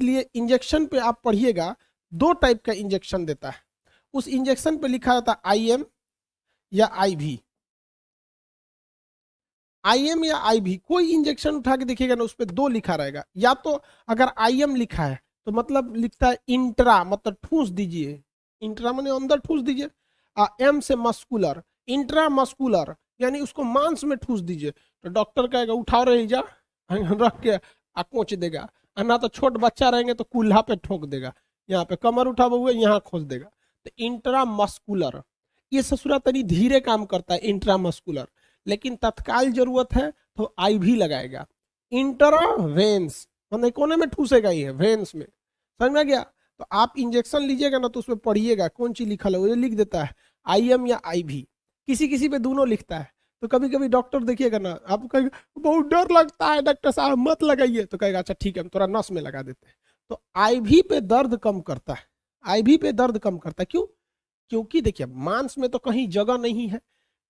इसलिए इंजेक्शन पे आप पढ़िएगा दो टाइप का इंजेक्शन देता है उस इंजेक्शन पे लिखा जाता है आई एम या आई भी आई एम या आई भी कोई इंजेक्शन उठा के देखिएगा ना उस पर दो लिखा रहेगा या तो अगर आई एम लिखा है तो मतलब लिखता है इंट्रा मतलब ठूस दीजिए इंट्रा मैंने अंदर ठूस दीजिए आ, एम से मस्कुलर इंट्रा मस्कुलर यानी उसको मांस में ठूस दीजिए तो डॉक्टर कहेगा उठाओ रहे जा रख के आ कोच देगा ना तो छोट बच्चा रहेंगे तो कूल्हा पे ठोक देगा यहाँ पे कमर उठा हुआ यहाँ खोज देगा तो मस्कुलर ये ससुरा तरी धीरे काम करता है इंट्रामस्कुलर लेकिन तत्काल जरूरत है तो आई भी लगाएगा वेन्स मतलब कोने में ठूसेगा ये वेंस में समझ में गया तो आप इंजेक्शन लीजिएगा ना तो उसमें पढ़िएगा कौन चीज लिखा लगे लिख देता है आई एम या आई भी किसी किसी पे दोनों लिखता है तो कभी कभी डॉक्टर देखिएगा ना आप कहेगा बहुत डर लगता है डॉक्टर साहब मत लगाइए तो कहेगा अच्छा ठीक है हम थोड़ा नस में लगा देते हैं तो आईवी पे दर्द कम करता है आईवी पे दर्द कम करता है क्यों क्योंकि देखिए मांस में तो कहीं जगह नहीं है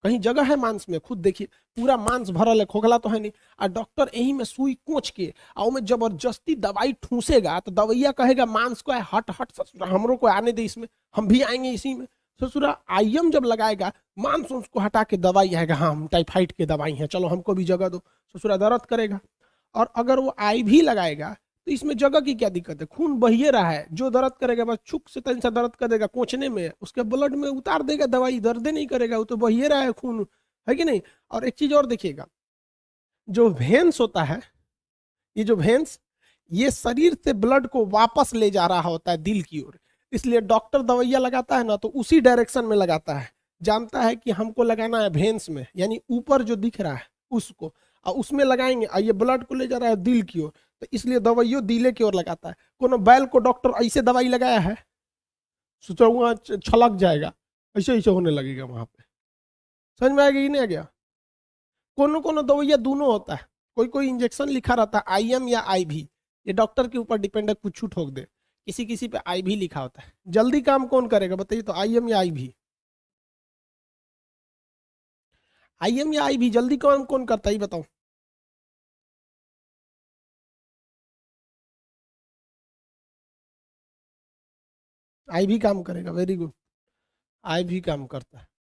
कहीं जगह है मांस में खुद देखिए पूरा मांस भरल है खोखला तो है नहीं और डॉक्टर यहीं में सुई कोच के और में जबरदस्ती दवाई ठूसेगा तो दवैया कहेगा मांस को है हट हट हमरों को आने दे इसमें हम भी आएंगे इसी में ससुरा आईएम जब लगाएगा मानसून उसको हटा के दवाई आएगा हाँ हम टाइफाइड की दवाई है चलो हमको भी जगह दो ससुरा दर्द करेगा और अगर वो आई भी लगाएगा तो इसमें जगह की क्या दिक्कत है खून बहिए रहा है जो दर्द करेगा बस छुक से तन दर्द कर देगा कोचने में उसके ब्लड में उतार देगा दवाई दर्द नहीं करेगा वो तो बहिए रहा है खून है कि नहीं और एक चीज और देखिएगा जो भेंस होता है ये जो भेंस ये शरीर से ब्लड को वापस ले जा रहा होता है दिल की ओर इसलिए डॉक्टर दवाइया लगाता है ना तो उसी डायरेक्शन में लगाता है जानता है कि हमको लगाना है भेंस में यानी ऊपर जो दिख रहा है उसको और उसमें लगाएंगे और ये ब्लड को ले जा रहा है दिल की ओर तो इसलिए दवाइयों दिले की ओर लगाता है कोनो बैल को डॉक्टर ऐसे दवाई लगाया है सोचा छलक जाएगा ऐसे ऐसे होने लगेगा वहाँ पे समझ में आएगा ही नहीं आ गया कोनो कोनो दवाइया दोनों होता है कोई कोई इंजेक्शन लिखा रहता है आई एम या आई भी ये डॉक्टर के ऊपर डिपेंड है कुछ ठोक दे किसी किसी पे आई भी लिखा होता है जल्दी काम कौन करेगा बताइए तो आई एम या आई भी आई एम या आई भी जल्दी काम कौन करता है बताओ आई भी काम करेगा वेरी गुड आई भी काम करता है